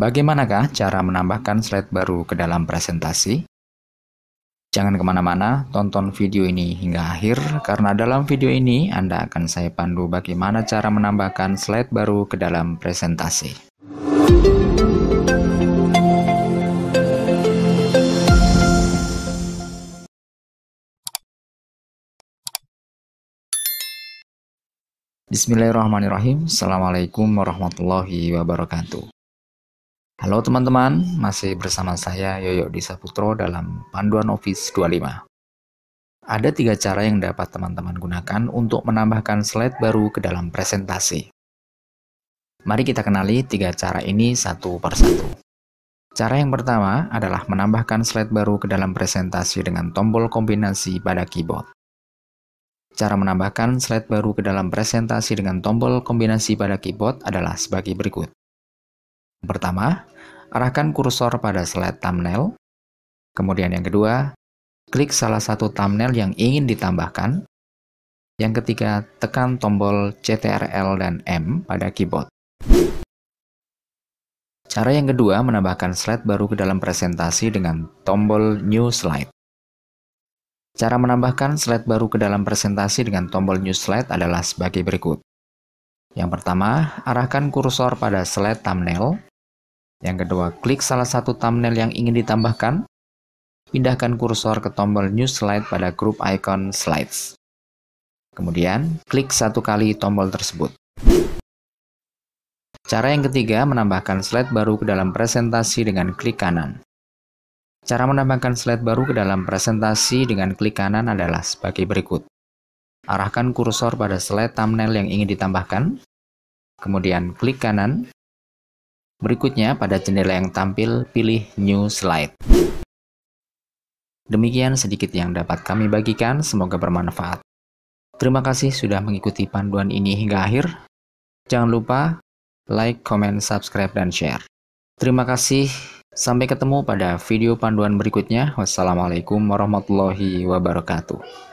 Bagaimanakah cara menambahkan slide baru ke dalam presentasi? Jangan kemana-mana, tonton video ini hingga akhir, karena dalam video ini Anda akan saya pandu bagaimana cara menambahkan slide baru ke dalam presentasi. Bismillahirrahmanirrahim. Assalamualaikum warahmatullahi wabarakatuh. Halo teman-teman, masih bersama saya Yoyo Disaputro Putro dalam Panduan Office 25. Ada tiga cara yang dapat teman-teman gunakan untuk menambahkan slide baru ke dalam presentasi. Mari kita kenali tiga cara ini satu persatu. Cara yang pertama adalah menambahkan slide baru ke dalam presentasi dengan tombol kombinasi pada keyboard. Cara menambahkan slide baru ke dalam presentasi dengan tombol kombinasi pada keyboard adalah sebagai berikut. Pertama, arahkan kursor pada slide thumbnail. Kemudian yang kedua, klik salah satu thumbnail yang ingin ditambahkan. Yang ketiga, tekan tombol CTRL dan M pada keyboard. Cara yang kedua, menambahkan slide baru ke dalam presentasi dengan tombol New Slide. Cara menambahkan slide baru ke dalam presentasi dengan tombol New Slide adalah sebagai berikut. Yang pertama, arahkan kursor pada slide thumbnail yang kedua, klik salah satu thumbnail yang ingin ditambahkan. Pindahkan kursor ke tombol New Slide pada grup icon Slides. Kemudian, klik satu kali tombol tersebut. Cara yang ketiga, menambahkan slide baru ke dalam presentasi dengan klik kanan. Cara menambahkan slide baru ke dalam presentasi dengan klik kanan adalah sebagai berikut. Arahkan kursor pada slide thumbnail yang ingin ditambahkan, kemudian klik kanan, Berikutnya, pada jendela yang tampil, pilih New Slide. Demikian sedikit yang dapat kami bagikan, semoga bermanfaat. Terima kasih sudah mengikuti panduan ini hingga akhir. Jangan lupa like, comment, subscribe, dan share. Terima kasih, sampai ketemu pada video panduan berikutnya. Wassalamualaikum warahmatullahi wabarakatuh.